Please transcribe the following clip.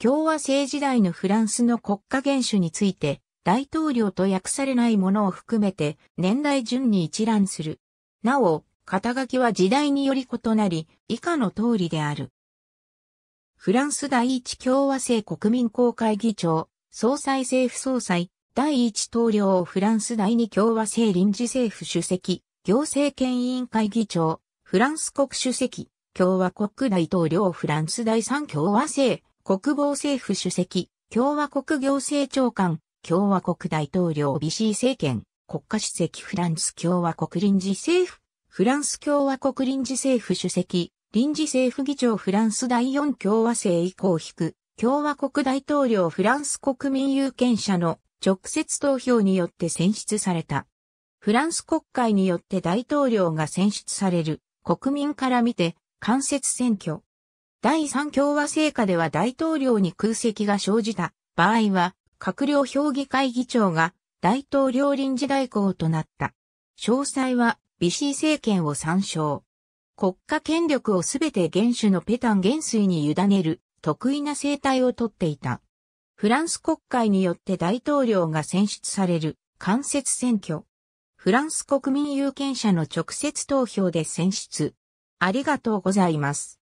共和制時代のフランスの国家元首について、大統領と訳されないものを含めて年代順に一覧する。なお、肩書きは時代により異なり、以下の通りである。フランス第一共和制国民公会議長、総裁政府総裁、第一統領フランス第二共和制臨時政府主席、行政権委員会議長、フランス国主席、共和国大統領フランス第三共和制国防政府主席、共和国行政長官、共和国大統領ビシー政権、国家主席フランス共和国臨時政府、フランス共和国臨時政府主席、臨時政府議長フランス第4共和制以降引く、共和国大統領フランス国民有権者の直接投票によって選出された。フランス国会によって大統領が選出される国民から見て間接選挙第三共和成下では大統領に空席が生じた場合は、閣僚評議会議長が大統領臨時代行となった。詳細は、ビシー政権を参照。国家権力をすべて元首のペタン元帥に委ねる得意な生態をとっていた。フランス国会によって大統領が選出される間接選挙。フランス国民有権者の直接投票で選出。ありがとうございます。